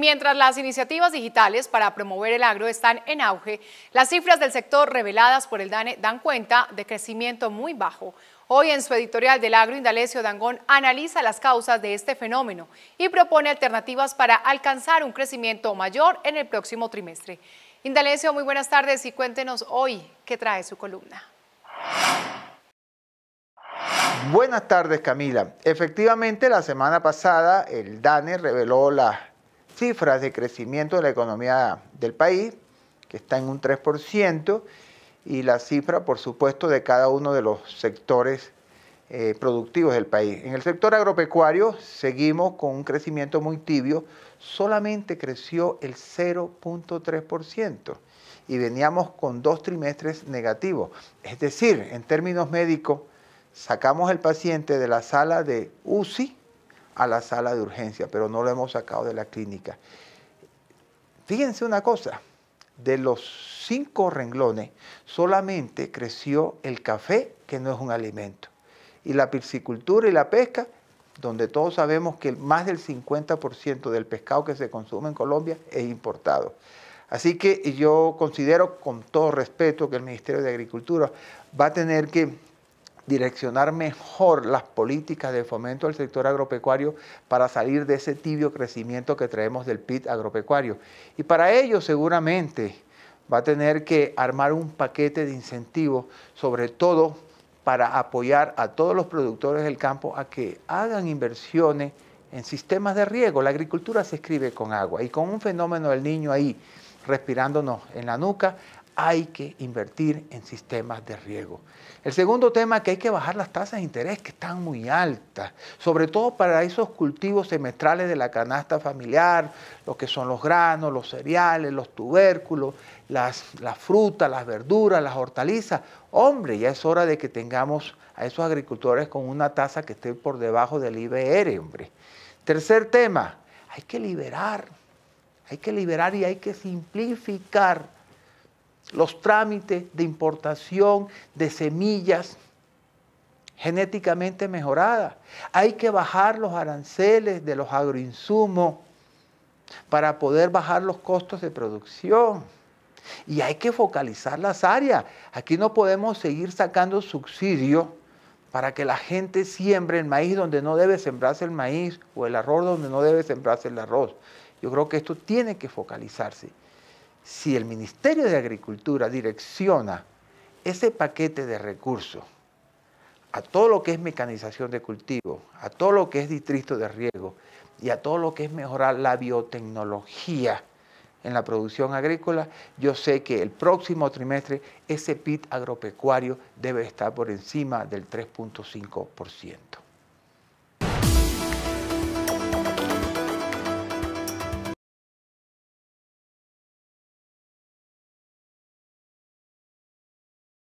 Mientras las iniciativas digitales para promover el agro están en auge, las cifras del sector reveladas por el DANE dan cuenta de crecimiento muy bajo. Hoy en su editorial del agro, Indalecio Dangón analiza las causas de este fenómeno y propone alternativas para alcanzar un crecimiento mayor en el próximo trimestre. Indalecio, muy buenas tardes y cuéntenos hoy qué trae su columna. Buenas tardes, Camila. Efectivamente, la semana pasada el DANE reveló la cifras de crecimiento de la economía del país, que está en un 3%, y la cifra, por supuesto, de cada uno de los sectores eh, productivos del país. En el sector agropecuario seguimos con un crecimiento muy tibio, solamente creció el 0.3% y veníamos con dos trimestres negativos. Es decir, en términos médicos, sacamos al paciente de la sala de UCI, a la sala de urgencia, pero no lo hemos sacado de la clínica. Fíjense una cosa, de los cinco renglones solamente creció el café, que no es un alimento, y la piscicultura y la pesca, donde todos sabemos que más del 50% del pescado que se consume en Colombia es importado. Así que yo considero con todo respeto que el Ministerio de Agricultura va a tener que direccionar mejor las políticas de fomento del sector agropecuario para salir de ese tibio crecimiento que traemos del PIT agropecuario. Y para ello seguramente va a tener que armar un paquete de incentivos, sobre todo para apoyar a todos los productores del campo a que hagan inversiones en sistemas de riego. La agricultura se escribe con agua y con un fenómeno del niño ahí respirándonos en la nuca, hay que invertir en sistemas de riego. El segundo tema es que hay que bajar las tasas de interés que están muy altas, sobre todo para esos cultivos semestrales de la canasta familiar, lo que son los granos, los cereales, los tubérculos, las, frutas, las verduras, las hortalizas. Hombre, ya es hora de que tengamos a esos agricultores con una tasa que esté por debajo del IBR, hombre. Tercer tema, hay que liberar, hay que liberar y hay que simplificar los trámites de importación de semillas genéticamente mejoradas. Hay que bajar los aranceles de los agroinsumos para poder bajar los costos de producción. Y hay que focalizar las áreas. Aquí no podemos seguir sacando subsidio para que la gente siembre el maíz donde no debe sembrarse el maíz o el arroz donde no debe sembrarse el arroz. Yo creo que esto tiene que focalizarse si el Ministerio de Agricultura direcciona ese paquete de recursos a todo lo que es mecanización de cultivo, a todo lo que es distrito de riego y a todo lo que es mejorar la biotecnología en la producción agrícola, yo sé que el próximo trimestre ese PIB agropecuario debe estar por encima del 3.5%.